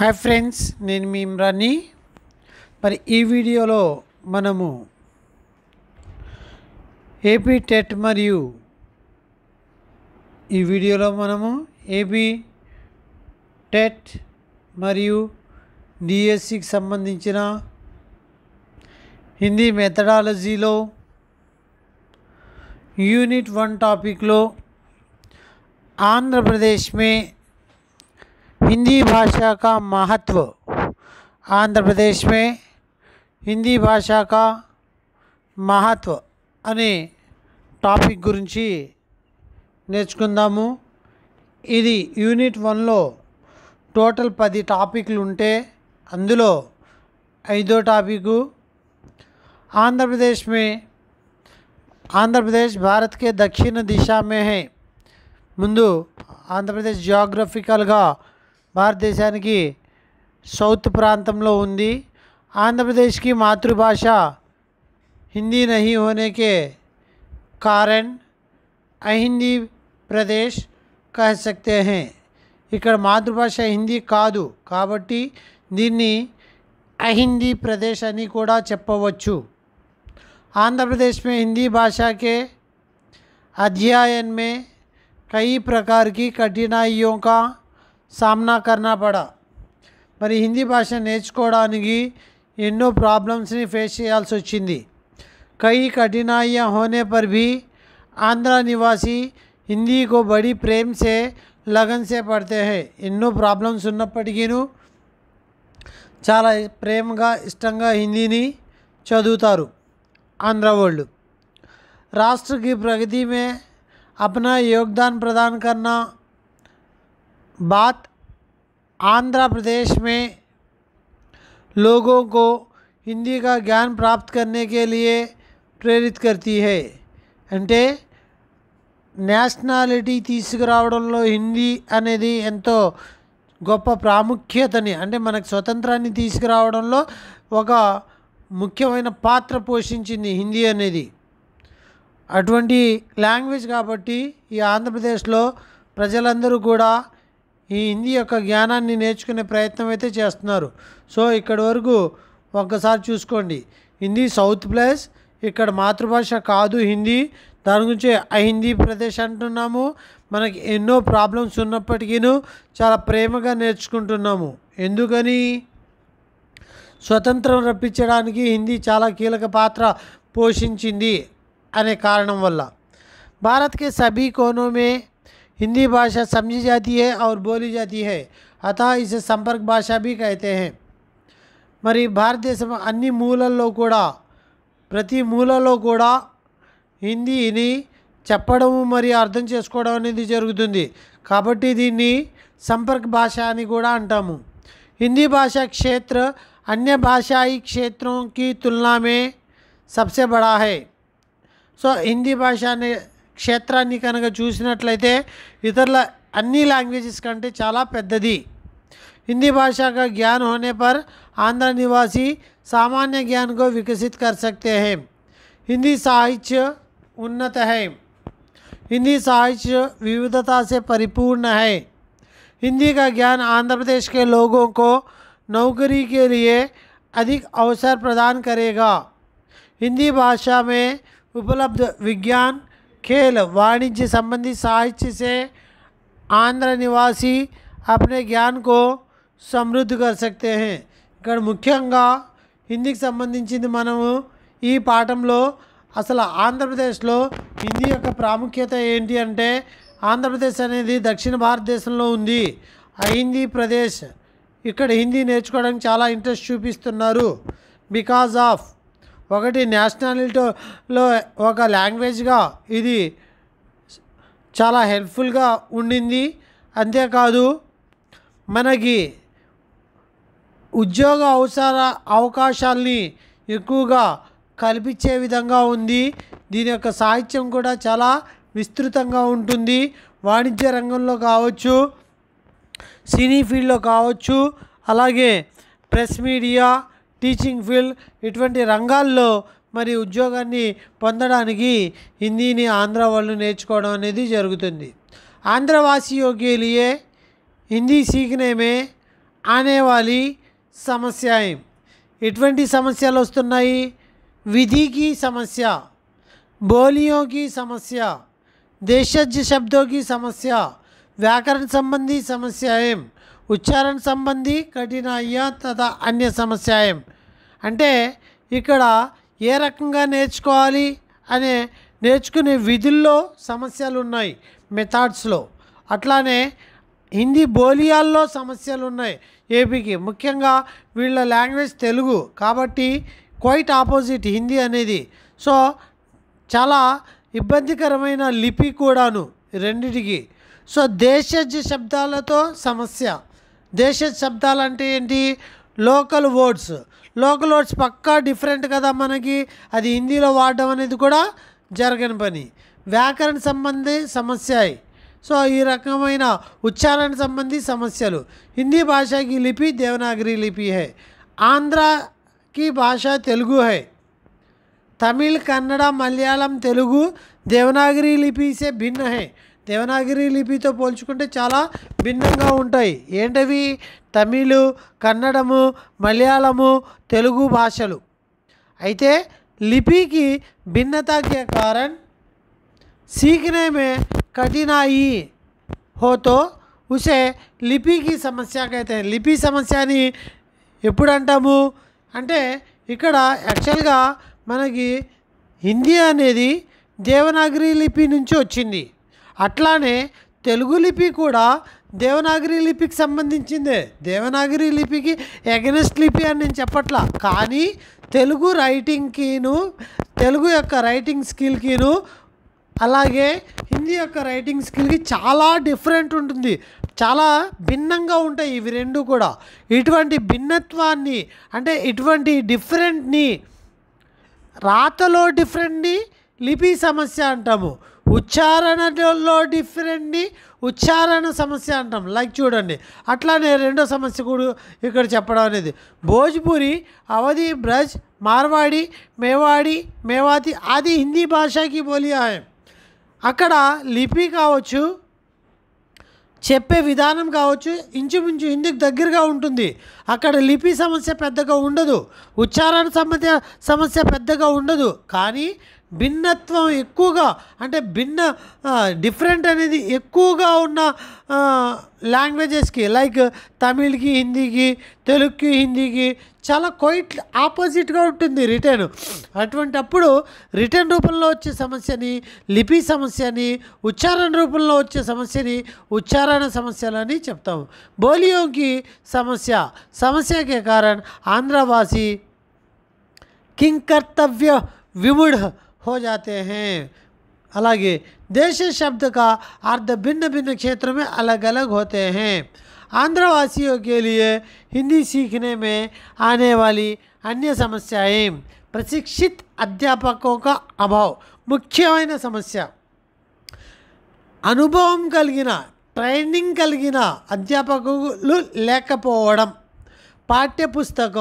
hi friends నేను మీ ఇమ్రాని మరి ఈ వీడియోలో మనము ఏపీ టెట్ మరియు ఈ వీడియోలో మనము ఏపీ టెట్ మరియు డిఎస్సికి సంబంధించిన హిందీ మెథడాలజీలో యూనిట్ వన్ టాపిక్లో ఆంధ్రప్రదేశ్ మే హిందీ भाषा का महत्व आंध्र प्रदेश హిందీ భాష का మహత్వ అనే టాపిక్ గురించి నేర్చుకుందాము ఇది యూనిట్ వన్లో టోటల్ పది టాపిక్లు ఉంటే అందులో ఐదో టాపికు ఆంధ్రప్రదేశ్ में ఆంధ్రప్రదేశ్ భారత్కే దక్షిణ దిశ में ముందు ఆంధ్రప్రదేశ్ జియోగ్రఫికల్గా भारत देश सौत् प्रात आंध्र प्रदेश की मतृभाषा हिंदी नहीं होने के कारण अहिंदी प्रदेश कह सकते हैं इकड़ मतृभाष हिंदी काबटी दी अहिंदी प्रदेश चपच्छ आंध्र प्रदेश में हिंदी भाषा के अध्ययन में कई प्रकार की कठिनाइयों का సామ్నా కర్నా పడా మరి హిందీ భాష నేర్చుకోవడానికి ఎన్నో ప్రాబ్లమ్స్ని ఫేస్ చేయాల్సి వచ్చింది కయి కఠినాయియాँ होने पर भी आंध्रा निवासी హిందీ को बड़ी प्रेम से लगन से पढ़ते हैं ఎన్నో ప్రాబ్లమ్స్ ఉన్నప్పటికీను చాలా ప్రేమగా ఇష్టంగా హిందీని చదువుతారు ఆంధ్ర వాళ్ళు రాష్ట్र की प्रगति में अपना योगदान प्रदान करना बात आंध्र प्रदेश में लोगों को హిందీ का ज्ञान प्राप्त करने के लिए ప్రేరిత అంటే నేషనాలిటీ తీసుకురావడంలో హిందీ అనేది ఎంతో గొప్ప ప్రాముఖ్యతని అంటే మనకు స్వతంత్రాన్ని తీసుకురావడంలో ఒక ముఖ్యమైన పాత్ర పోషించింది హిందీ అనేది అటువంటి లాంగ్వేజ్ కాబట్టి ఈ ఆంధ్రప్రదేశ్లో ప్రజలందరూ కూడా ఈ హిందీ యొక్క జ్ఞానాన్ని నేర్చుకునే ప్రయత్నం అయితే చేస్తున్నారు సో ఇక్కడి వరకు ఒక్కసారి చూసుకోండి హిందీ సౌత్ ప్లేస్ ఇక్కడ మాతృభాష కాదు హిందీ దాని గురించి హిందీ ప్రదేశ్ అంటున్నాము మనకి ఎన్నో ప్రాబ్లమ్స్ ఉన్నప్పటికీ చాలా ప్రేమగా నేర్చుకుంటున్నాము ఎందుకని స్వతంత్రం రప్పించడానికి హిందీ చాలా కీలక పాత్ర పోషించింది అనే కారణం వల్ల భారత్కే సభీ కోణమే हिंदी भाषा समझी जाती है और बोली जाती है अतः इसे संपर्क भाषा भी कहते हैं मरी भारत देश में अन्य मूलों प्रति मूलो हिंदी चप्पू मरी अर्थंस जो काबटी दी संपर्क भाषा अटा हिंदी भाषा क्षेत्र अन्य भाषाई क्षेत्रों की तुलना में सबसे बड़ा है सो हिंदी भाषा ने क्षेत्रा कूस इतर अन्नी అన్ని లాంగ్వేజెస్ కంటే చాలా हिंदी भाषा का ज्ञान होने पर आंध्र निवासी सामान्य ज्ञान को विकसित कर सकते हैं हिंदी साहित्य उन्नत है हिंदी साहित्य विविधता से परिपूर्ण है हिंदी का ज्ञान आंध्र प्रदेश के लोगों को नौकरी के लिए अधिक अवसर प्रदान करेगा हिंदी भाषा में उपलब्ध विज्ञान खेल वाणिज्य संबंधी साहित्य से आंध्र నివాసి अपने జ్ఞాన్ को సమృద్ధి కర్సక్తే హే ఇక్కడ ముఖ్యంగా హిందీకి సంబంధించింది మనము ఈ పాఠంలో అసలు ఆంధ్రప్రదేశ్లో హిందీ యొక్క ప్రాముఖ్యత ఏంటి అంటే ఆంధ్రప్రదేశ్ అనేది దక్షిణ భారతదేశంలో ఉంది ఆ హిందీ ప్రదేశ్ ఇక్కడ హిందీ నేర్చుకోవడానికి చాలా ఇంట్రెస్ట్ చూపిస్తున్నారు బికాజ్ ఆఫ్ ఒకటి నేషనాలిటీలో ఒక లాంగ్వేజ్గా ఇది చాలా హెల్ప్ఫుల్గా ఉండింది అంతేకాదు మనకి ఉద్యోగ అవసర అవకాశాల్ని ఎక్కువగా కల్పించే విధంగా ఉంది దీని యొక్క సాహిత్యం కూడా చాలా విస్తృతంగా ఉంటుంది వాణిజ్య రంగంలో కావచ్చు సినీ ఫీల్డ్లో కావచ్చు అలాగే ప్రెస్ మీడియా టీచింగ్ ఫీల్డ్ ఇటువంటి రంగాల్లో మరి ఉద్యోగాన్ని పొందడానికి హిందీని ఆంధ్ర వాళ్ళు నేర్చుకోవడం అనేది జరుగుతుంది ఆంధ్రవాసి యోగ్యులియే హిందీ సీకినేమే మే సమస్య ఏం ఇటువంటి సమస్యలు వస్తున్నాయి విధికి సమస్య బోలియోకి సమస్య దేశజ్య శబ్దోకి సమస్య వ్యాకరణ సంబంధి సమస్య ఏం ఉచ్చారణ సంబంధి కఠినాయ తదా అన్య సమస్యాయం అంటే ఇక్కడ ఏ రకంగా నేర్చుకోవాలి అనే నేర్చుకునే విధుల్లో సమస్యలు ఉన్నాయి మెథడ్స్లో అట్లానే హిందీ బోలియాల్లో సమస్యలు ఉన్నాయి ఏపీకి ముఖ్యంగా వీళ్ళ లాంగ్వేజ్ తెలుగు కాబట్టి క్వైట్ ఆపోజిట్ హిందీ అనేది సో చాలా ఇబ్బందికరమైన లిపి కూడాను రెండిటికి సో దేశజ శబ్దాలతో సమస్య దేశ శబ్దాలు అంటే ఏంటి లోకల్ వర్డ్స్ లోకల్ వర్డ్స్ పక్కా డిఫరెంట్ కదా మనకి అది హిందీలో వాడడం అనేది కూడా జరగని పని వ్యాకరణ సంబంధి సమస్య సో ఈ రకమైన ఉచ్చారణ సంబంధి సమస్యలు హిందీ భాషకి లిపి దేవనాగరి లిపి హై ఆంధ్రకి భాష తెలుగు హై తమిళ్ కన్నడ మలయాళం తెలుగు దేవనాగరి లిపిసే భిన్న హై దేవనాగిరి లిపితో పోల్చుకుంటే చాలా భిన్నంగా ఉంటాయి ఏంటవి తమిళు కన్నడము మలయాళము తెలుగు భాషలు అయితే లిపికి భిన్నతకే కారణ్ सीखने కఠినాయి హోతో ఉసే లిపికి సమస్యకైతే లిపి సమస్య అని ఎప్పుడంటాము అంటే ఇక్కడ యాక్చువల్గా మనకి హిందీ అనేది దేవనాగరి లిపి నుంచి వచ్చింది అట్లానే తెలుగు లిపి కూడా దేవనాగరి లిపికి సంబంధించిందే దేవనాగరి లిపికి ఎగనెస్ట్ లిపి అని నేను చెప్పట్లా కానీ తెలుగు రైటింగ్కిను తెలుగు యొక్క రైటింగ్ స్కిల్కిను అలాగే హిందీ యొక్క రైటింగ్ స్కిల్కి చాలా డిఫరెంట్ ఉంటుంది చాలా భిన్నంగా ఉంటాయి ఇవి రెండు కూడా ఇటువంటి భిన్నత్వాన్ని అంటే ఇటువంటి డిఫరెంట్ని రాతలో డిఫరెంట్ని లిపి సమస్య అంటాము ఉచ్చారణలో డిఫరెంట్ని ఉచ్చారణ సమస్య అంటాం లైక్ చూడండి అట్లానే రెండో సమస్య కూడా ఇక్కడ చెప్పడం అనేది భోజ్పురి అవధి బ్రజ్ మార్వాడి మేవాడి మేవాతి అది హిందీ భాషకి బోలి అక్కడ లిపి కావచ్చు చెప్పే విధానం కావచ్చు ఇంచుమించు హిందీకి దగ్గరగా ఉంటుంది అక్కడ లిపి సమస్య పెద్దగా ఉండదు ఉచ్చారణ సమస్య సమస్య పెద్దగా ఉండదు కానీ భిన్నత్వం ఎక్కువగా అంటే భిన్న డిఫరెంట్ అనేది ఎక్కువగా ఉన్న లాంగ్వేజెస్కి లైక్ తమిళ్కి హిందీకి తెలుగుకి హిందీకి చాలా క్వైట్ ఆపోజిట్గా ఉంటుంది రిటర్న్ అటువంటప్పుడు రిటర్న్ రూపంలో వచ్చే సమస్యని లిపి సమస్యని ఉచ్చారణ రూపంలో వచ్చే సమస్యని ఉచ్చారణ సమస్యలని చెప్తాము బోలియోకి సమస్య సమస్యకే కారణ్ ఆంధ్రవాసి కింకర్తవ్య విముఢ हो जाते हैं అలాగే देश शब्द का अर्थ भिन्न भिन्न क्षेत्रों में अलग अलग होते हैं आंध्रवासियों के लिए हिंदी सीखने में आने वाली अन्य समस्याएं प्रशिक्षित अध्यापकों का अभाव समस्या సమస్య कल కలిగిన कल अध्यापक लेकिन पाठ्यपुस्तक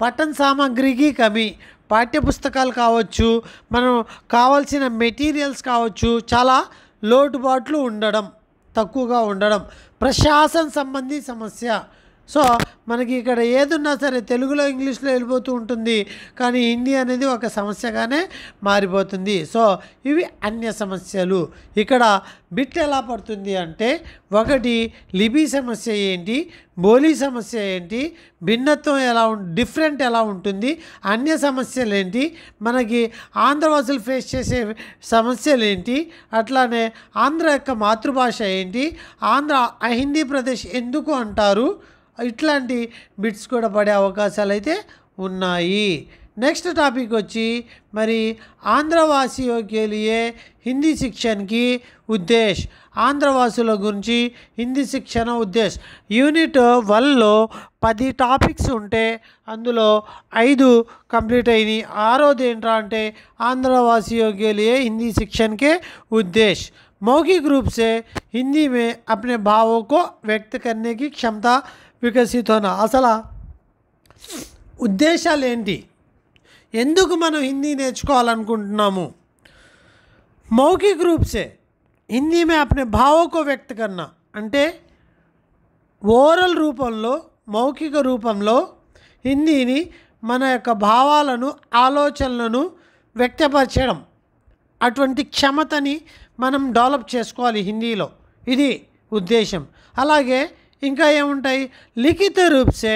पठन सामग्री की कमी పాఠ్యపుస్తకాలు కావచ్చు మనం కావాల్సిన మెటీరియల్స్ కావచ్చు చాలా లోటుబాట్లు ఉండడం తక్కువగా ఉండడం ప్రశాసన సంబంధి సమస్య సో మనకి ఇక్కడ ఏదున్నా సరే తెలుగులో ఇంగ్లీష్లో వెళ్ళిపోతూ ఉంటుంది కానీ హిందీ అనేది ఒక సమస్యగానే మారిపోతుంది సో ఇవి అన్య సమస్యలు ఇక్కడ బిట్ ఎలా పడుతుంది అంటే ఒకటి లిపి సమస్య ఏంటి బోలీ సమస్య ఏంటి భిన్నత్వం ఎలా డిఫరెంట్ ఎలా ఉంటుంది అన్య సమస్యలు ఏంటి మనకి ఆంధ్రవాసులు ఫేస్ చేసే సమస్యలు ఏంటి అట్లానే ఆంధ్ర యొక్క మాతృభాష ఏంటి ఆంధ్ర హిందీ ప్రదేశ్ ఎందుకు అంటారు ఇట్లాంటి బిట్స్ కూడా పడే అవకాశాలు అయితే ఉన్నాయి నెక్స్ట్ టాపిక్ వచ్చి మరి ఆంధ్రవాసియోకేలియే హిందీ శిక్షణకి ఉద్దేశ్ ఆంధ్రవాసుల గురించి హిందీ శిక్షణ ఉద్దేశ్ యూనిట్ వన్లో పది టాపిక్స్ ఉంటే అందులో ఐదు కంప్లీట్ అయినాయి ఆరోది ఏంట్రా అంటే ఆంధ్రవాసియోకేలియే హిందీ శిక్షణకే ఉద్దేశ్ मौखिक గ్రూప్సే హిందీ మే అనే अपने भावों క్షమత వికసితోన అసలు ఉద్దేశాలు ఏంటి ఎందుకు మనం హిందీ నేర్చుకోవాలనుకుంటున్నాము మౌఖిక గ్రూప్సే హిందీ మే అనే భావోకో వ్యక్త కన్నా అంటే ఓరల్ రూపంలో మౌఖిక రూపంలో హిందీని మన యొక్క భావాలను ఆలోచనలను వ్యక్తపరచడం అటువంటి క్షమతని మనం డెవలప్ చేసుకోవాలి హిందీలో ఇది ఉద్దేశం అలాగే ఇంకా लिखित रूप से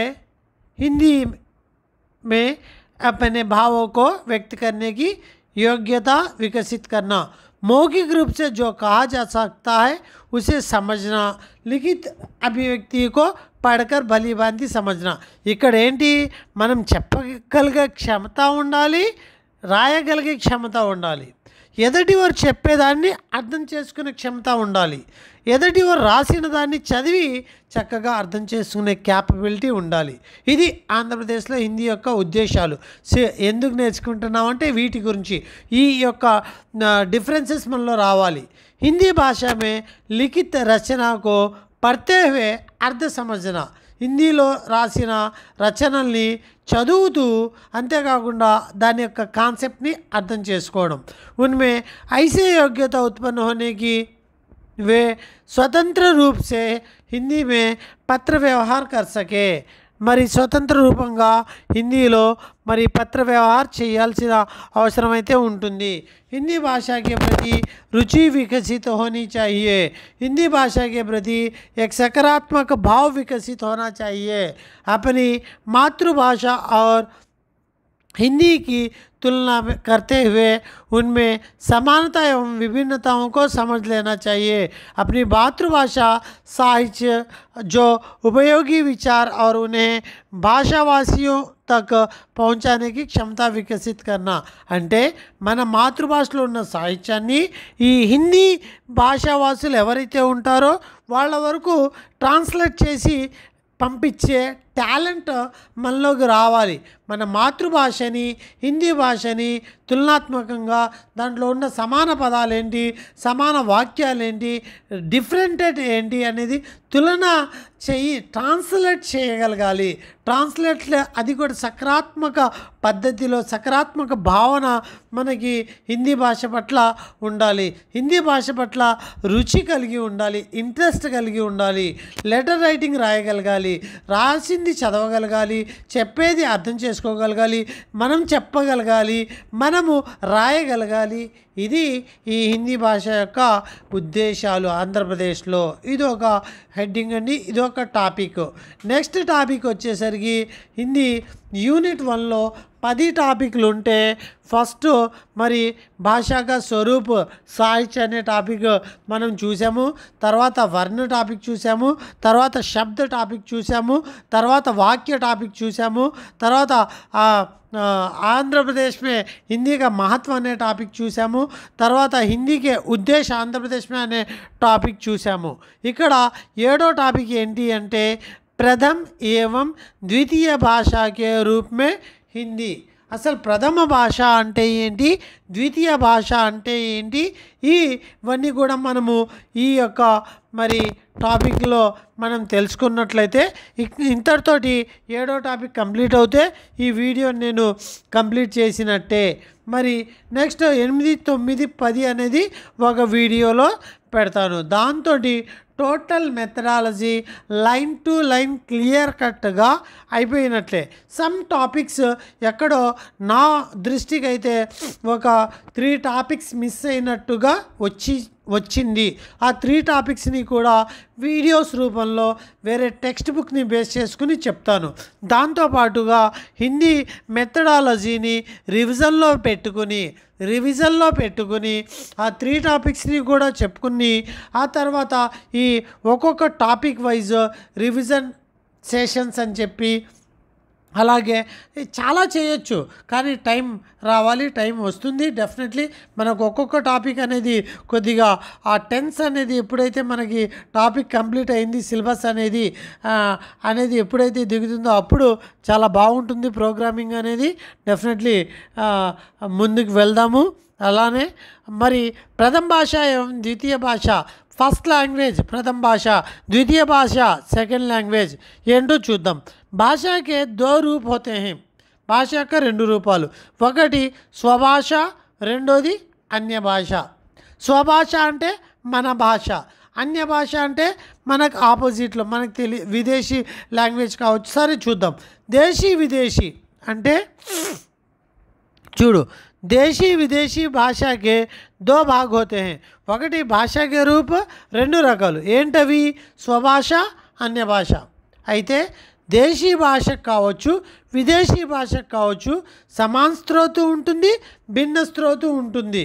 हिंदी में अपने भावों को व्यक्त करने की योग्यता विकसित करना मौखिक रूप से जो कहा जा सकता है उसे समझना लिखित अभिव्यक्ति को पढ़कर బలిబాంతి समझना इकड़े ఏంటి మనం చెప్పగలిగే క్షమత ఉండాలి రాయగలిగే క్షమత ఎదటి వారు చెప్పేదాన్ని అర్థం చేసుకునే క్షమత ఉండాలి ఎదటి వారు రాసిన దాన్ని చదివి చక్కగా అర్థం చేసుకునే క్యాపబిలిటీ ఉండాలి ఇది ఆంధ్రప్రదేశ్లో హిందీ యొక్క ఉద్దేశాలు ఎందుకు నేర్చుకుంటున్నాం అంటే వీటి గురించి ఈ యొక్క డిఫరెన్సెస్ మనలో రావాలి హిందీ భాషమే లిఖిత రచనకు పర్తేవే అర్థ సమజన హిందీలో రాసిన రచనల్ని చదువుతూ అంతేకాకుండా దాని యొక్క కాన్సెప్ట్ని అర్థం చేసుకోవడం ఉన్మే ఐసే యోగ్యత ఉత్పన్న హోనేకి వే స్వతంత్ర रूप से हिंदी में पत्र व्यवहार మరి స్వతంత్ర రూపంగా హిందీలో మరి పత్ర వ్యవహార్ చేయాల్సిన अवसरमे उ हिंदी भाषा के प्रति रुचि विकसित होनी चाहिए हिंदी भाषा के प्रति एक सकारात्मक भाव विकसित होना चाहिए अपनी मातृभाषा और हिंदी की तुलना करते हुए उनमें समानता एवं विभिन्नताओं को समझ लेना चाहिए अपनी मातृभाषा साहित्य जो उपयोगी विचार और उन्हें భాషావాసియు తక్ పహుంచడానికి క్షమత వికసిత్ కన్నా అంటే మన మాతృభాషలో ఉన్న సాహిత్యాన్ని ఈ హిందీ భాషావాసులు ఎవరైతే ఉంటారో వాళ్ళ వరకు ట్రాన్స్లేట్ చేసి పంపించే టాలెంట్ మనలోకి రావాలి మన మాతృభాషని హిందీ భాషని తులనాత్మకంగా దాంట్లో ఉన్న సమాన పదాలు ఏంటి సమాన వాక్యాలు ఏంటి డిఫరెంటెడ్ ఏంటి అనేది తులన చెయ్యి ట్రాన్స్లేట్ చేయగలగాలి ట్రాన్స్లేట్ అది కూడా సకారాత్మక పద్ధతిలో సకారాత్మక భావన మనకి హిందీ భాష పట్ల ఉండాలి హిందీ భాష పట్ల రుచి కలిగి ఉండాలి ఇంట్రెస్ట్ కలిగి ఉండాలి లెటర్ రైటింగ్ రాయగలగాలి రాసింది చదవగలగాలి చెప్పేది అర్థం చేసుకోగలగాలి మనం చెప్పగలగాలి మన మనము రాయగలగాలి ఇది ఈ హిందీ భాష యొక్క ఉద్దేశాలు ఆంధ్రప్రదేశ్లో ఇది ఒక హెడ్డింగ్ అండి ఇది ఒక టాపిక్ నెక్స్ట్ టాపిక్ వచ్చేసరికి హిందీ యూనిట్ వన్లో పది టాపిక్లు ఉంటే ఫస్ట్ మరి భాషాగా స్వరూప్ సాహిత్య అనే టాపిక్ మనం చూసాము తర్వాత వర్ణ టాపిక్ చూసాము తర్వాత శబ్ద టాపిక్ చూసాము తర్వాత వాక్య టాపిక్ చూసాము తర్వాత ఆంధ్రప్రదేశ్మే में మహత్వం అనే టాపిక్ చూసాము తర్వాత హిందీకే ఉద్దేశ ఆంధ్రప్రదేశ్ అనే టాపిక్ చూసాము ఇక్కడ ఏడో టాపిక్ ఏంటి అంటే ప్రథమ్ ఏవం ద్వితీయ భాషకే రూప్ మే హిందీ అసలు ప్రథమ భాష అంటే ఏంటి ద్వితీయ భాష అంటే ఏంటి ఇవన్నీ కూడా మనము ఈ యొక్క మరి టాపిక్లో మనం తెలుసుకున్నట్లయితే ఇంతటితోటి ఏడో టాపిక్ కంప్లీట్ అవుతే ఈ వీడియో నేను కంప్లీట్ చేసినట్టే మరి నెక్స్ట్ ఎనిమిది తొమ్మిది పది అనేది ఒక వీడియోలో పెడతాను దాంతో total methodology line to line clear కట్గా అయిపోయినట్లే సమ్ టాపిక్స్ ఎక్కడో నా దృష్టికి అయితే ఒక త్రీ టాపిక్స్ మిస్ అయినట్టుగా వచ్చి వచ్చింది ఆ త్రీ టాపిక్స్ని కూడా వీడియోస్ రూపంలో వేరే టెక్స్ట్ బుక్ని బేస్ చేసుకుని చెప్తాను దాంతోపాటుగా హిందీ మెథడాలజీని రివిజన్లో పెట్టుకుని రివిజన్లో పెట్టుకుని ఆ త్రీ టాపిక్స్ని కూడా చెప్పుకుని ఆ తర్వాత ఈ ఒక్కొక్క టాపిక్ వైజ్ రివిజన్ సెషన్స్ అని చెప్పి అలాగే చాలా చేయొచ్చు కానీ టైం రావాలి టైం వస్తుంది డెఫినెట్లీ మనకు ఒక్కొక్క టాపిక్ అనేది కొద్దిగా ఆ టెన్స్ అనేది ఎప్పుడైతే మనకి టాపిక్ కంప్లీట్ అయింది సిలబస్ అనేది అనేది ఎప్పుడైతే దిగుతుందో అప్పుడు చాలా బాగుంటుంది ప్రోగ్రామింగ్ అనేది డెఫినెట్లీ ముందుకు వెళ్దాము అలానే మరి ప్రథమ భాష ద్వితీయ భాష ఫస్ట్ లాంగ్వేజ్ ప్రథమ భాష ద్వితీయ భాష సెకండ్ లాంగ్వేజ్ ఏంటో చూద్దాం భాషకే దో రూప్ హోతే భాష యొక్క రెండు రూపాలు ఒకటి స్వభాష రెండోది అన్య భాష స్వభాష అంటే మన భాష అన్య భాష అంటే మనకు ఆపోజిట్లో మనకు తెలి విదేశీ లాంగ్వేజ్ కావచ్చు సరే చూద్దాం దేశీ విదేశీ అంటే చూడు దేశీ విదేశీ భాషకే దో భాగ్ హోతే ఒకటి భాషకే రూప్ రెండు రకాలు ఏంటవి స్వభాష అన్య భాష అయితే దేశీ భాషకు కావచ్చు విదేశీ భాషకు కావచ్చు సమాన స్త్రోతు ఉంటుంది భిన్న స్త్రోతు ఉంటుంది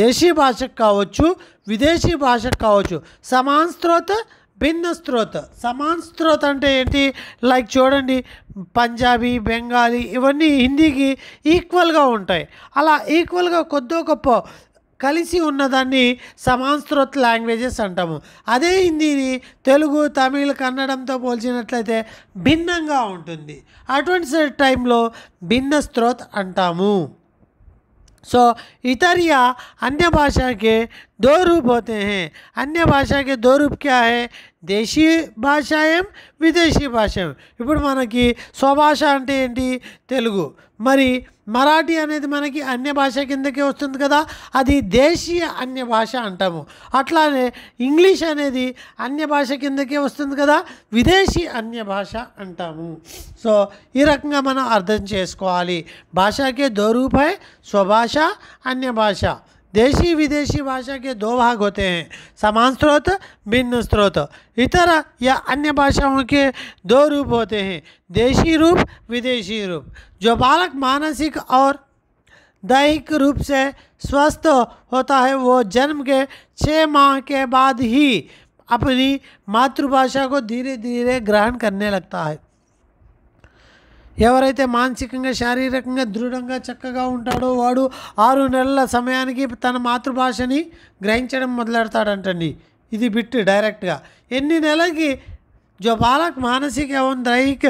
దేశీయ భాషకు కావచ్చు విదేశీ భాషకు కావచ్చు సమాన స్త్రోత భిన్న స్త్రోత సమాన్ స్త్రోత్ అంటే ఏంటి లైక్ చూడండి పంజాబీ బెంగాలీ ఇవన్నీ హిందీకి ఈక్వల్గా ఉంటాయి అలా ఈక్వల్గా కొద్దో గొప్ప కలిసి ఉన్నదాన్ని సమాన్స్త్రోత్ లాంగ్వేజెస్ అంటాము అదే హిందీని తెలుగు తమిళ్ కన్నడంతో పోల్చినట్లయితే భిన్నంగా ఉంటుంది అటువంటి టైంలో భిన్న స్త్రోత్ అంటాము సో ఇతరియా అన్య భాషకే దోరూపోతే అన్య दो रूप होते దేశీ భాషాయం విదేశీ భాష ఇప్పుడు మనకి స్వభాష అంటే ఏంటి తెలుగు మరి మరాఠీ అనేది మనకి అన్య భాష కిందకే వస్తుంది కదా అది దేశీయ అన్య భాష అంటాము అట్లానే ఇంగ్లీష్ అనేది అన్య భాష కిందకే వస్తుంది కదా విదేశీ అన్య భాష అంటాము సో ఈ రకంగా మనం అర్థం చేసుకోవాలి భాషకే దోరూపై స్వభాష అన్య భాష देशी विदेशी भाषा के दो भाग होते हैं समान स्रोत भिन्न स्रोत इतर या अन्य भाषाओं के दो रूप होते हैं देशी रूप विदेशी रूप जो बालक मानसिक और दैहिक रूप से स्वस्थ होता है वो जन्म के छः माह के बाद ही अपनी मातृभाषा को धीरे धीरे ग्रहण करने लगता है ఎవరైతే మానసికంగా శారీరకంగా దృఢంగా చక్కగా ఉంటాడో వాడు ఆరు నెలల సమయానికి తన మాతృభాషని గ్రహించడం మొదలెడతాడంటండి ఇది బిట్ డైరెక్ట్గా ఎన్ని నెలలకి జో బాలక్ మానసిక ఏం దైహిక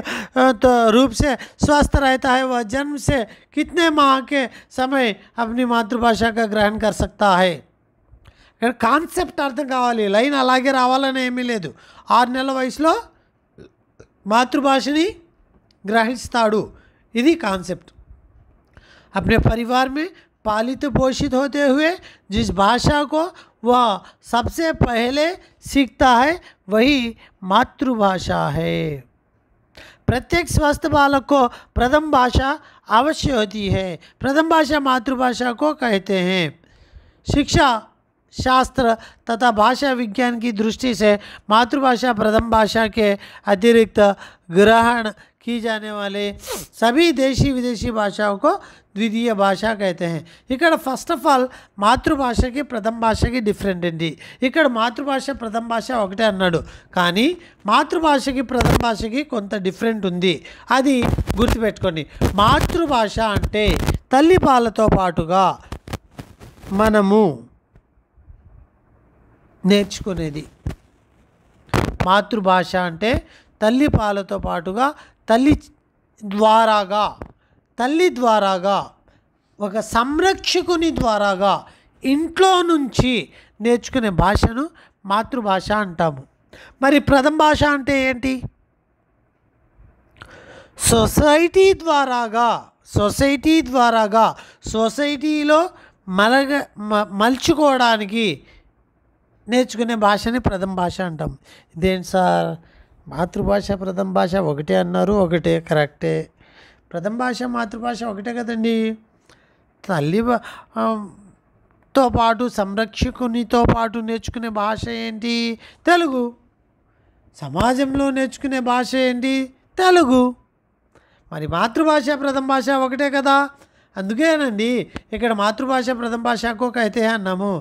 तो స్వస్థ से स्वस्थ रहता है वह మాకే సమయ అప్ని మాతృభాష ఇక్కడ కాన్సెప్ట్ అర్థం కావాలి లైన్ అలాగే రావాలని ఏమీ లేదు ఆరు నెలల వయసులో మాతృభాషని ग्रहिस्ताड़ु यदि कॉन्सेप्ट अपने परिवार में पालित पोषित होते हुए जिस भाषा को वह सबसे पहले सीखता है वही मातृभाषा है प्रत्येक स्वस्थ बालक को प्रथम भाषा अवश्य होती है प्रथम भाषा मातृभाषा को कहते हैं शिक्षा शास्त्र तथा भाषा विज्ञान की दृष्टि से मातृभाषा प्रथम भाषा के अतिरिक्त ग्रहण की जाने वाले सभी देशी विदेशी भाषाओं को ద్వితీయ భాష కైతే ఇక్కడ ఫస్ట్ ఆఫ్ ఆల్ మాతృభాషకి ప్రథమ భాషకి డిఫరెంట్ అండి ఇక్కడ మాతృభాష ప్రథమ భాష ఒకటే అన్నాడు కానీ మాతృభాషకి ప్రథమ భాషకి కొంత డిఫరెంట్ ఉంది అది గుర్తుపెట్టుకోండి మాతృభాష అంటే తల్లిపాలతో పాటుగా మనము నేర్చుకునేది మాతృభాష అంటే తల్లిపాలతో పాటుగా తల్లి ద్వారాగా తల్లి ద్వారాగా ఒక సంరక్షకుని ద్వారాగా ఇంట్లో నుంచి నేర్చుకునే భాషను మాతృభాష అంటాము మరి ప్రథమ భాష అంటే ఏంటి సొసైటీ ద్వారాగా సొసైటీ ద్వారాగా సొసైటీలో మలగ మలుచుకోవడానికి నేర్చుకునే భాషని ప్రథమ భాష అంటాం ఇదేంటి సార్ మాతృభాష ప్రథమ భాష ఒకటే అన్నారు ఒకటే కరెక్టే ప్రథమ భాష మాతృభాష ఒకటే కదండి తల్లి తో పాటు సంరక్షకునితో పాటు నేర్చుకునే భాష ఏంటి తెలుగు సమాజంలో నేర్చుకునే భాష ఏంటి తెలుగు మరి మాతృభాష ప్రథమ భాష ఒకటే కదా అందుకేనండి ఇక్కడ మాతృభాష ప్రథమ భాషకు అయితే అన్నాము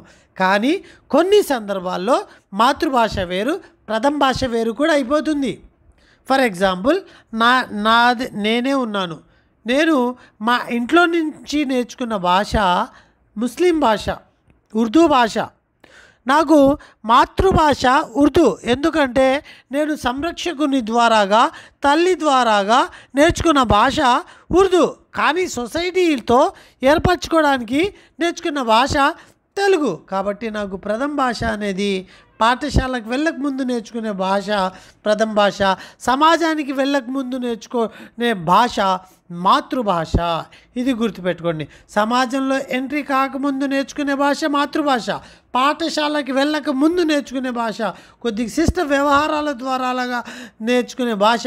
కానీ కొన్ని సందర్భాల్లో మాతృభాష వేరు రథం భాష వేరు కూడా అయిపోతుంది ఫర్ ఎగ్జాంపుల్ నా నాది నేనే ఉన్నాను నేను మా ఇంట్లో నుంచి నేర్చుకున్న భాష ముస్లిం భాష ఉర్దూ భాష నాకు మాతృభాష ఉర్దూ ఎందుకంటే నేను సంరక్షకుని ద్వారాగా తల్లి ద్వారాగా నేర్చుకున్న భాష ఉర్దూ కానీ సొసైటీతో ఏర్పరచుకోవడానికి నేర్చుకున్న భాష తెలుగు కాబట్టి నాకు ప్రథమ భాష అనేది పాఠశాలకు వెళ్ళక ముందు నేర్చుకునే భాష ప్రథమ భాష సమాజానికి వెళ్ళక ముందు నేర్చుకునే భాష మాతృభాష ఇది గుర్తుపెట్టుకోండి సమాజంలో ఎంట్రీ కాకముందు నేర్చుకునే భాష మాతృభాష పాఠశాలకి వెళ్ళక ముందు నేర్చుకునే భాష కొద్ది శిష్ట వ్యవహారాల అలాగా నేర్చుకునే భాష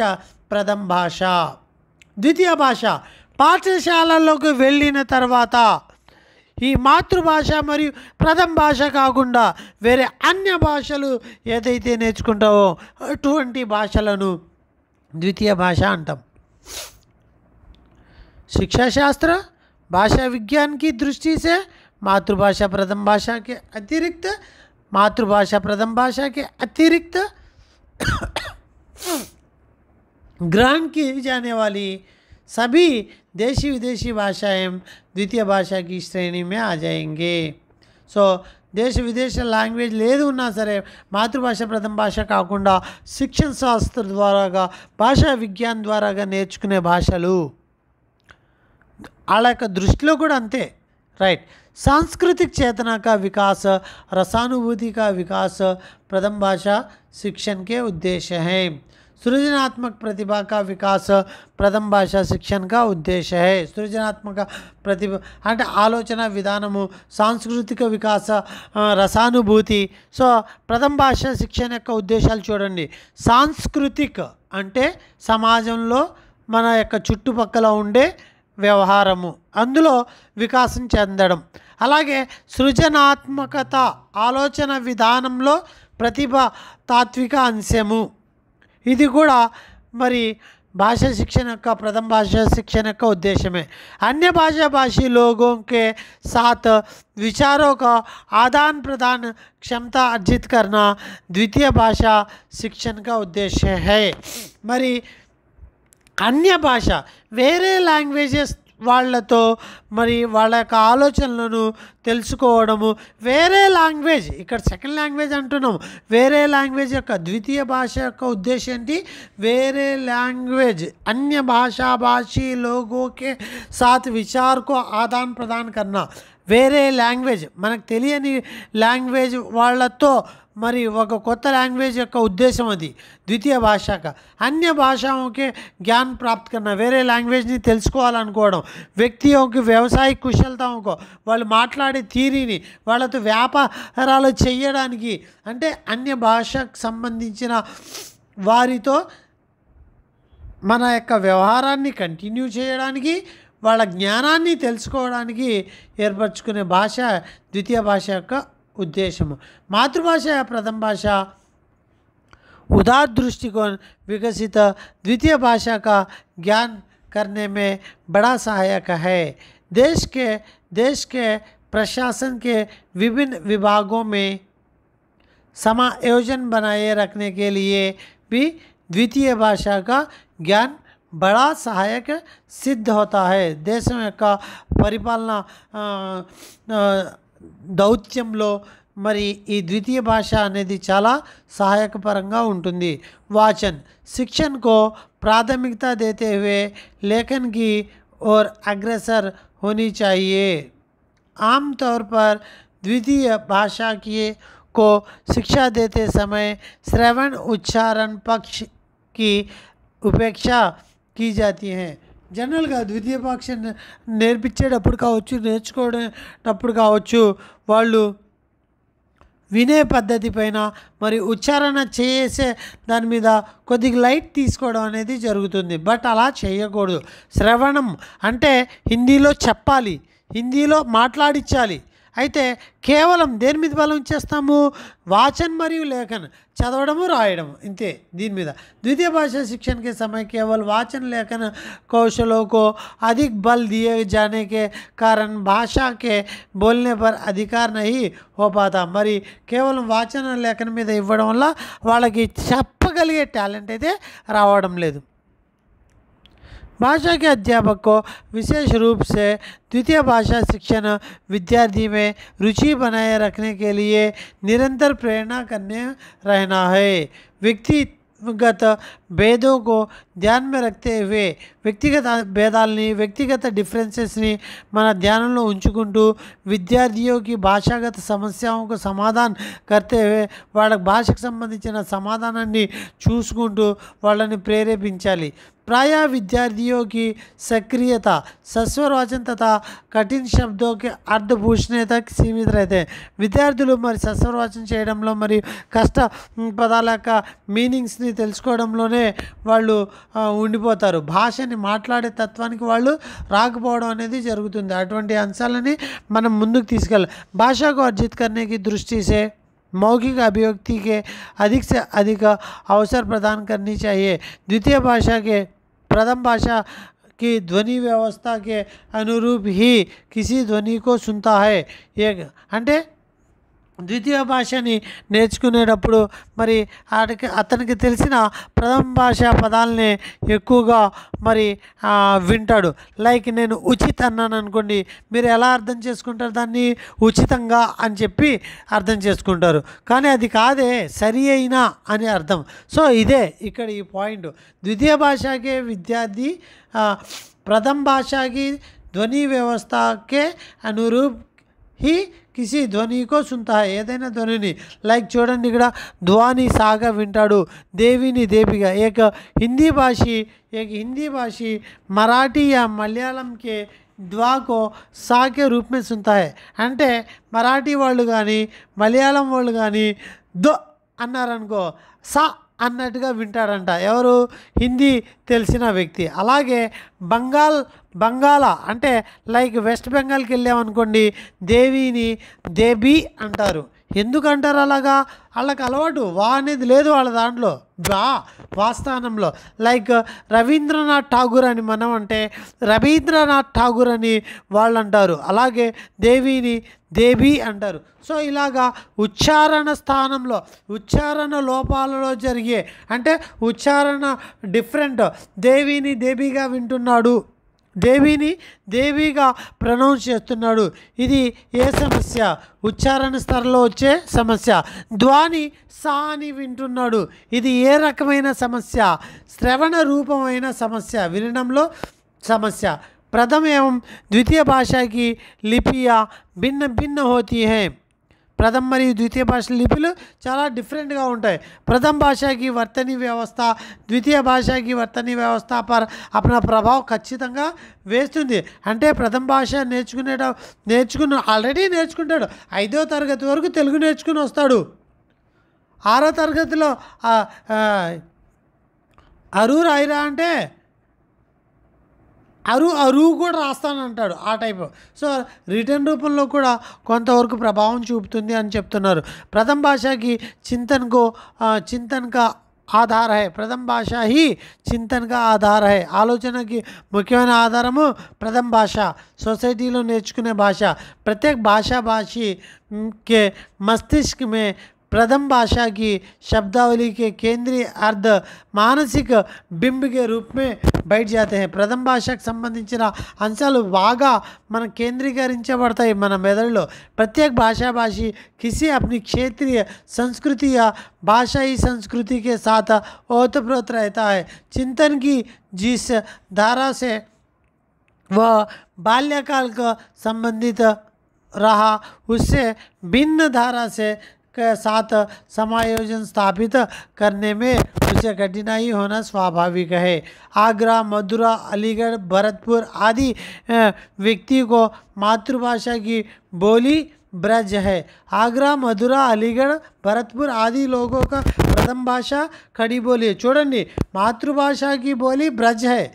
ప్రథమ భాష ద్వితీయ భాష పాఠశాలలోకి వెళ్ళిన తర్వాత ఈ మాతృభాష మరియు ప్రథమ భాష కాకుండా వేరే అన్య భాషలు ఏదైతే నేర్చుకుంటావో అటువంటి భాషలను ద్వితీయ భాష అంటాం శిక్షా శాస్త్ర భాషా విజ్ఞానికి దృష్టిసే మాతృభాష ప్రథమ భాషకి అతిరిక్త మాతృభాష ప్రథమ భాషకి అతిరిక్త గ్రహంకి జానేవాలి సభీ देशी विदेशी भाषाएं द्वितीय भाषा की श्रेणी में आ जाएंगे सो so, देश विदेश लांग्वेज लेना सर मतृभाष प्रथम भाष का शिक्षण शास्त्र द्वारा भाषा विज्ञान द्वारा ने भाषल वाला दृष्टि अंत रईट सांस्कृतिक चेतना का विकास रसानुभूति का विकास प्रथम भाषा शिक्षण के उद्देश्य हैं సృజనాత్మక प्रतिभा కా विकास ప్రథమ భాషా శిక్షణగా ఉద్దేశే సృజనాత్మక ప్రతిభ అంటే ఆలోచన విధానము సాంస్కృతిక వికాస రసానుభూతి సో ప్రథమ భాషా శిక్షణ యొక్క ఉద్దేశాలు చూడండి సాంస్కృతిక అంటే సమాజంలో మన యొక్క చుట్టుపక్కల ఉండే వ్యవహారము అందులో వికాసం చెందడం అలాగే సృజనాత్మకత ఆలోచన విధానంలో ప్రతిభ తాత్విక అంశము ఇది కూడా మరి భాషా శిక్షణ కా ప్రథమ భాషా శిక్షణ కా ఉద్దేశమే అన్య భాషాభాషి లోగోం కే సాత్ విచారో కా ఆదాన ప్రదాన క్షమతా అర్జిత కర్నా ద్వితీయ భాషా శిక్షణ కా ఉద్దేశ్య హై మరి కన్య భాష వేరే లాంగ్వేజెస్ వాళ్ళతో మరి వాళ్ళ యొక్క ఆలోచనలను తెలుసుకోవడము వేరే లాంగ్వేజ్ ఇక్కడ సెకండ్ లాంగ్వేజ్ అంటున్నాము వేరే లాంగ్వేజ్ యొక్క ద్వితీయ భాష యొక్క ఉద్దేశం ఏంటి వేరే లాంగ్వేజ్ అన్య భాషా भाषी లోగోకే సాత్ साथ ఆదాన్ ప్రదాన్ కన్నా వేరే లాంగ్వేజ్ మనకు తెలియని లాంగ్వేజ్ వాళ్ళతో మరి ఒక కొత్త లాంగ్వేజ్ యొక్క ఉద్దేశం అది ద్వితీయ భాషక అన్య భాషాకి జ్ఞాన్ ప్రాప్తి కన్నా వేరే లాంగ్వేజ్ని తెలుసుకోవాలనుకోవడం వ్యక్తి ఒక వ్యవసాయ కుశలతకో వాళ్ళు మాట్లాడే తీరీని వాళ్ళతో వ్యాపారాలు చేయడానికి అంటే అన్య భాషకు సంబంధించిన వారితో మన యొక్క వ్యవహారాన్ని కంటిన్యూ చేయడానికి వాళ్ళ జ్ఞానాన్ని తెలుసుకోవడానికి ఏర్పరచుకునే భాష ద్వితీయ భాష యొక్క उद्देश्य मतृभाष प्रथम भाषा उदार दृष्टिकोण विकसित द्वितीय भाषा का ज्ञान करने में बड़ा सहायक है देश के देश के प्रशासन के विभिन्न विभागों में समायोजन बनाए रखने के लिए भी द्वितीय भाषा का ज्ञान बड़ा सहायक सिद्ध होता है देश में का परिपालना दौत्य मरी द्वितीय ద్వితీయ अने అనేది చాలా సహాయకపరంగా उ वाचन शिक्षण को प्राथमिकता देते हुए लेखन की ओर अग्रसर होनी चाहिए आमतौर पर द्वितीय भाषा की को शिक्षा देते समय श्रवण उच्चारण पक्ष की उपेक्षा की जाती है జనరల్గా ద్వితీయ భాష నేర్పించేటప్పుడు కావచ్చు నేర్చుకునేటప్పుడు కావచ్చు వాళ్ళు వినే పద్ధతి పైన మరి ఉచ్చారణ చేసే దాని మీద కొద్దిగా లైట్ తీసుకోవడం అనేది జరుగుతుంది బట్ అలా చేయకూడదు శ్రవణం అంటే హిందీలో చెప్పాలి హిందీలో మాట్లాడించాలి అయితే కేవలం దేని మీద బలం చేస్తాము వాచన్ మరియు లేఖన్ చదవడము రాయడము ఇంతే దీని మీద ద్వితీయ భాష శిక్షణకి సమయం కేవలం వాచన్ లేఖన కౌశలకు అధిక బల్ अधिक జానేకే కారణ భాషకే బోల్నే పర్ అధికార के बोलने మరి కేవలం వాచన లేఖన మీద ఇవ్వడం వల్ల వాళ్ళకి చెప్పగలిగే టాలెంట్ అయితే రావడం లేదు भाषा के अध्यापक को विशेष रूप से द्वितीय भाषा शिक्षण विद्यार्थी में रुचि बनाए रखने के लिए निरंतर प्रेरणा करने रहना है व्यक्तिगत भेदों को ध्यान में రక్తే వ్యక్తిగత భేదాలని వ్యక్తిగత డిఫరెన్సెస్ని మన ధ్యానంలో ఉంచుకుంటూ విద్యార్థియోకి భాషాగత సమస్యకు సమాధానం కర్తే వాళ్ళ భాషకు సంబంధించిన సమాధానాన్ని చూసుకుంటూ వాళ్ళని ప్రేరేపించాలి ప్రాయ విద్యార్థియోకి సక్రియత सक्रियता కఠిన तथा कठिन शब्दों విద్యార్థులు మరి సస్వరవాచనం చేయడంలో మరియు కష్ట పదాల యొక్క మీనింగ్స్ని తెలుసుకోవడంలోనే వాళ్ళు उतार భాషని మాట్లాడే తత్వానికి వాళ్ళు రాకపోవడం అనేది జరుగుతుంది అటువంటి అంశాలని మనం ముందుకు తీసుకెళ్ళాలి को अर्जित करने की दृष्टि से मौखिक अभिव्यक्ति के अधिक से अधिक अवसर प्रदान करनी चाहिए द्वितीय भाषा के प्रथम भाषा की ध्वनि व्यवस्था के अनुरूप ही किसी ध्वनि को सुनता है ये అంటే ద్వితీయ భాషని నేర్చుకునేటప్పుడు మరి ఆడికి అతనికి తెలిసిన ప్రథమ భాష పదాలని ఎక్కువగా మరి వింటాడు లైక్ నేను ఉచిత్ అన్నాను అనుకోండి మీరు ఎలా అర్థం చేసుకుంటారు దాన్ని ఉచితంగా అని చెప్పి అర్థం చేసుకుంటారు కానీ అది కాదే సరి అయినా అని అర్థం సో ఇదే ఇక్కడ ఈ పాయింట్ ద్వితీయ భాషకే విద్యార్థి ప్రథమ భాషకి ధ్వని వ్యవస్థకే అనురూప్ హీ కిసి ధ్వని కో ఏదైనా ధ్వనిని లైక్ చూడండి ఇక్కడ ధ్వని సాగా వింటాడు దేవిని దేవిగా ఏక హిందీ భాష ఏక హిందీ భాష మరాఠీ యా మలయాళం ద్వాకో సాకే రూపమే మే అంటే మరాఠీ వాళ్ళు కానీ మలయాళం వాళ్ళు కానీ దో అన్నారనుకో సా అన్నట్టుగా వింటాడంట ఎవరు హిందీ తెలిసిన వ్యక్తి అలాగే బంగాల్ బంగాలా అంటే లైక్ వెస్ట్ బెంగాల్కి వెళ్ళామనుకోండి దేవిని దేబీ అంటారు ఎందుకంటారు అలాగా వాళ్ళకి అలవాటు వా అనేది లేదు వాళ్ళ దాంట్లో బా వాస్థానంలో లైక్ రవీంద్రనాథ్ ఠాగూర్ అని మనం అంటే రవీంద్రనాథ్ ఠాగూర్ అని వాళ్ళు అంటారు అలాగే దేవిని దేవి అంటారు సో ఇలాగా ఉచ్చారణ స్థానంలో ఉచ్చారణ లోపాలలో జరిగే అంటే ఉచ్చారణ డిఫరెంట్ దేవిని దేవిగా వింటున్నాడు దేవిని దేవిగా ప్రొనౌన్స్ చేస్తున్నాడు ఇది ఏ సమస్య ఉచ్చారణ స్థరలో వచ్చే సమస్య ధ్వాని సా అని వింటున్నాడు ఇది ఏ రకమైన సమస్య శ్రవణ రూపమైన సమస్య వినడంలో సమస్య प्रथम एवं द्वितीय भाषा की భిన్న भिन्न भिन्न होती ప్రథమ మరియు ద్వితీయ భాష లిపిలు చాలా డిఫరెంట్గా ఉంటాయి ప్రథమ భాషకి వర్తని వ్యవస్థ ద్వితీయ భాషకి వర్తని వ్యవస్థ పర్ అపన ప్రభావం ఖచ్చితంగా వేస్తుంది అంటే ప్రథమ భాష నేర్చుకునే నేర్చుకున్న ఆల్రెడీ నేర్చుకుంటాడు ఐదో తరగతి వరకు తెలుగు నేర్చుకుని వస్తాడు ఆరో తరగతిలో అరూర్ ఐరా అంటే అరువు అరువు కూడా రాస్తానంటాడు ఆ టైప్ సో రిటర్న్ రూపంలో కూడా కొంతవరకు ప్రభావం చూపుతుంది అని చెప్తున్నారు ప్రథమ భాషకి చింతన్కో చింతన్కా ఆధార హై ప్రథమ భాష హి చింతన్గా ఆధార హై ఆలోచనకి ముఖ్యమైన ఆధారము ప్రథమ భాష సొసైటీలో నేర్చుకునే భాష ప్రత్యేక భాషా భాషి కే మే प्रथम भाषा की शब्दावली के केंद्रीय अर्ध मानसिक बिंब के रूप में बैठ जाते हैं प्रथम भाषा के संबंधी అంశాలు मन మన కేంద్రీకరించబడతాయి मन मेदड़ो प्रत्येक भाषा भाषी किसी अपनी क्षेत्रीय संस्कृति या भाषाई संस्कृति के साथ ओतप्रोत रहता है चिंतन की जिस धारा से वह बाल्यकाल का संबंधित रहा उससे भिन्न धारा से के साथ समायोजन स्थापित करने में उसे कठिनाई होना स्वाभाविक है आगरा मथुरा अलीगढ़ भरतपुर आदि व्यक्ति को मातृभाषा की बोली ब्रज है आगरा मथुरा अलीगढ़ भरतपुर आदि लोगों का प्रथम भाषा खड़ी बोली है मातृभाषा की बोली ब्रज है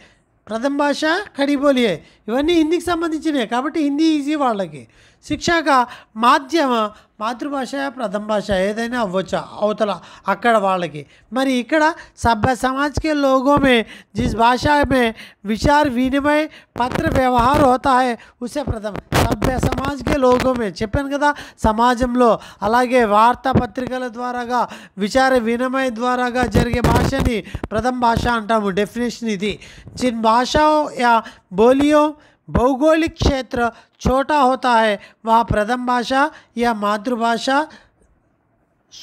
ప్రథమ భాష కడి బోలీయే ఇవన్నీ హిందీకి సంబంధి నే కాబట్టి హిందీ ఈజీ వాళ్ళకి శిక్షాక మాధ్యమ మాతృభాష ప్రథమ భాష ఏదైనా అవవచ అవతల అక్కడ వాళ్ళకి మరి ఇక్కడ సభ్య సమాజికే లోగోమే जिस भाषा में विचार विनिमय पत्र व्यवहार होता है उसे प्रथम అబ్య సమాజ కే లోగో మే చెప్పను కదా సమాజంలో అలాగే వార్తాపత్రికల ద్వారాగా విచార వినమై ద్వారాగా జరిగే భాషని ప్రథమ భాష అంటాము డిఫినిషన్ ఇది जिन భాషా బలియో భౌగోళిక క్షేత్ర छोटा होता है वहां प्रथम भाषा या मातृभाषा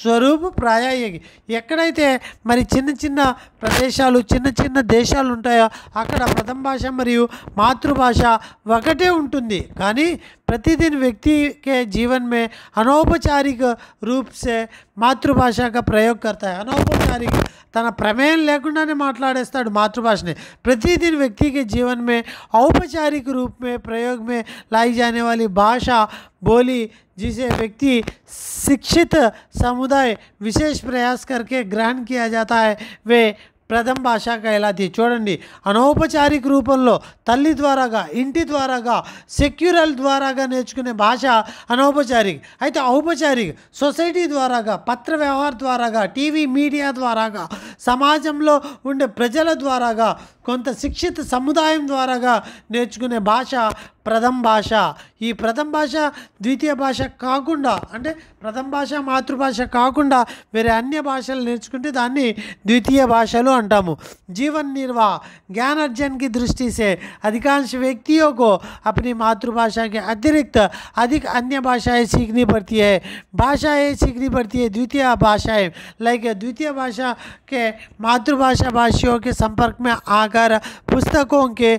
స్వరూపు ప్రాయాయోగి ఎక్కడైతే మరి చిన్న చిన్న ప్రదేశాలు చిన్న చిన్న దేశాలు ఉంటాయో అక్కడ ప్రథమ భాష మరియు మాతృభాష ఒకటే ఉంటుంది కానీ ప్రతిదిన వ్యక్తికే జీవన్మే అనౌపచారిక రూప్సే మాతృభాషగా ప్రయోగ అనౌపచారిక తన ప్రమేయం లేకుండానే మాట్లాడేస్తాడు మాతృభాషని ప్రతిదిన వ్యక్తికి జీవన్ ఔపచారిక రూపమే ప్రయోగమే ప్రయోగ లాయి జానే భాష బోలి जिसे व्यक्ति शिक्षित समुदाय विशेष प्रयास करके ग्रहण किया जाता है वे ప్రథమ భాష కైలాతి చూడండి అనౌపచారిక రూపంలో తల్లి ద్వారాగా ఇంటి ద్వారాగా సెక్యురల్ ద్వారాగా నేర్చుకునే భాష అనౌపచారిక అయితే ఔపచారిక సొసైటీ ద్వారాగా పత్ర వ్యవహార ద్వారాగా టీవీ మీడియా ద్వారాగా సమాజంలో ఉండే ప్రజల ద్వారాగా కొంత శిక్షిత సముదాయం ద్వారాగా నేర్చుకునే భాష प्रथम భాష ఈ प्रथम భాష द्वितीय భాష కాకుండా అంటే ప్రథమ భాష మాతృభాష కాకుండా వేరే అన్య भाषल నేర్చుకుంటే దాన్ని ద్వితీయ భాषालो अंटामु जीवन निर्वाह ज्ञान की दृष्टि से अधिकांश व्यक्तियों को अपनी मातृभाषा के अतिरिक्त अधिक अन्य भाषाएं सीखनी पड़ती है भाषाएं सीखनी पड़ती है द्वितीय भाषाएं लाइक द्वितीय भाषा के मातृभाषा भाषियों के संपर्क में आकर पुस्तकों के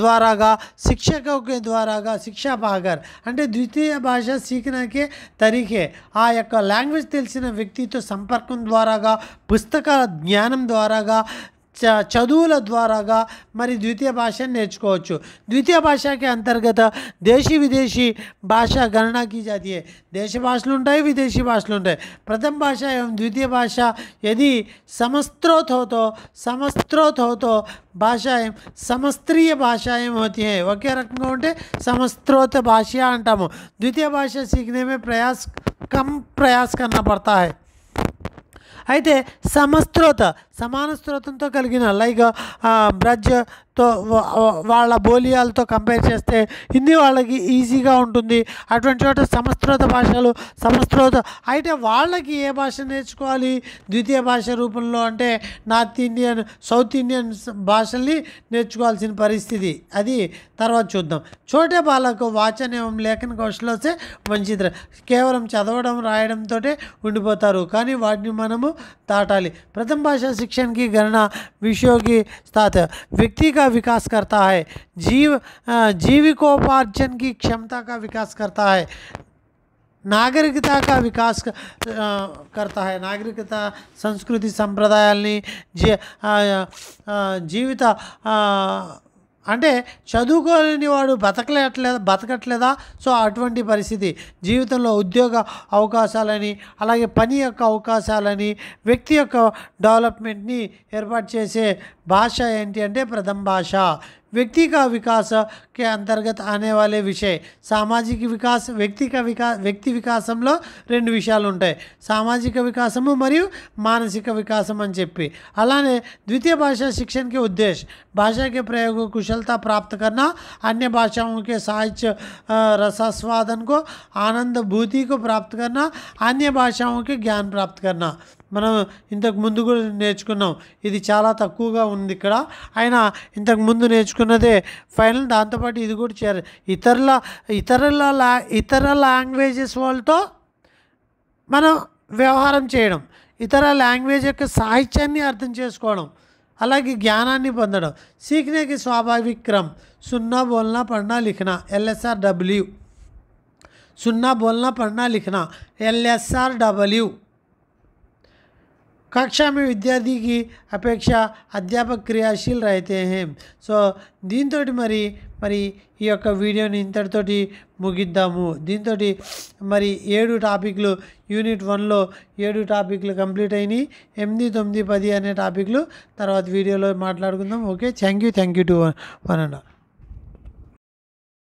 द्वारा का शिक्षकों वाक्य द्वारा शिक्षा भागर अंत द्वितीय भाषा सीखना के तरीके आयुक्त लांग्वेज तेस व्यक्ति तो संपर्क द्वारा पुस्तक ज्ञान द्वारा చదుల ద్వారాగా మరి ద్వితీయ భాష నేర్చుకోవచ్చు ద్వితీయ భాషకి అంతర్గత దేశీ విదేశీ భాషా గణణాకి जाती है देश भाषाలు ఉంటాయి విదేశీ భాషలు ఉంటాయి ప్రథమ భాషయం ద్వితీయ భాష ఎది సమస్త్రోతో తో సమస్త్రోతో తో భాషయం సమస్త్రియ భాషయం hoti है వ్యాకరణం ఉంటే సమస్త్రోత భాష్యం అంటాము ద్వితీయ భాష నేర్చునేమే ప్రయాస్ కం ప్రయాస్ karna padta hai అయితే సమస్త్రోత సమాన స్తోత్రంతో కలిగిన లైక్ బ్రజ్తో వాళ్ళ బోలియాలతో కంపేర్ చేస్తే హిందీ వాళ్ళకి ఈజీగా ఉంటుంది అటువంటి చోట సమస్త్రోత భాషలు సమస్త్రోత అయితే వాళ్ళకి ఏ భాష నేర్చుకోవాలి ద్వితీయ భాష రూపంలో అంటే నార్త్ ఇండియన్ సౌత్ ఇండియన్ భాషల్ని నేర్చుకోవాల్సిన పరిస్థితి అది తర్వాత చూద్దాం చోటే బాలకు వాచనేవం లేఖన కౌశలసే మంచిది కేవలం చదవడం రాయడంతో ఉండిపోతారు కానీ వాటిని మనము దాటాలి ప్రథమ భాష शिक्षण की गणना विषयों की साथ व्यक्ति का विकास करता है जीव जीविकोपार्जन की क्षमता का विकास करता है नागरिकता का विकास करता है नागरिकता संस्कृति संप्रदाय जीवित జీవిత అంటే చదువుకోలేని వాడు బతకలేట్లేదా బతకట్లేదా సో అటువంటి పరిస్థితి జీవితంలో ఉద్యోగ అవకాశాలని అలాగే పని యొక్క అవకాశాలని వ్యక్తి యొక్క డెవలప్మెంట్ని ఏర్పాటు చేసే भाषा एंती అంటే ప్రథమ భాష వ్యక్తికా వికాస కే అంతర్గత అనే వలే విషయ సామాజిక వికాస వ్యక్తిక వికా వ్యక్తి వికాసంలో రెండు విషయాలు ఉంటాయి సామాజిక వికాసము మరియు మానసిక వికాసము అని చెప్పి అలానే ద్వితీయ భాషా శిక్షణ కే ఉద్దేశ భాష కే ప్రయోగ కుశలత ప్రాప్త కర్నా అన్య భాషాఓ కే సాయిచ్ రసస్వాదన్ కో ఆనంద భూతి కో ప్రాప్త కర్నా అన్య భాషాఓ కే జ్ఞాన ప్రాప్త కర్నా మనం ఇంతకు ముందు కూడా నేర్చుకున్నాం ఇది చాలా తక్కువగా ఉంది ఇక్కడ ఆయన ఇంతకు ముందు నేర్చుకున్నదే ఫైనల్ దాంతోపాటు ఇది కూడా చేర ఇతరుల ఇతరుల లా ఇతర లాంగ్వేజెస్ వాళ్ళతో మనం వ్యవహారం చేయడం ఇతర లాంగ్వేజ్ యొక్క సాహిత్యాన్ని అర్థం చేసుకోవడం అలాగే జ్ఞానాన్ని పొందడం సీక్నేకి స్వాభావిక సున్నా బోల్నా పడినా లిఖనా ఎల్ఎస్ఆర్ డబ్ల్యూ సున్నా బోల్నా పడినా లిఖన ఎల్ఎస్ఆర్ డబ్ల్యూ कक्षा में विद्यार्थी అపేక్ష అధ్యాపక క్రియాశీల్ అయితే సో దీంతో మరి మరి ఈ యొక్క వీడియోని ఇంతటితోటి ముగిద్దాము దీంతో మరి ఏడు టాపిక్లు యూనిట్ వన్లో ఏడు టాపిక్లు కంప్లీట్ అయినాయి ఎనిమిది తొమ్మిది పది అనే టాపిక్లు తర్వాత వీడియోలో మాట్లాడుకుందాం okay thank you thank you to one and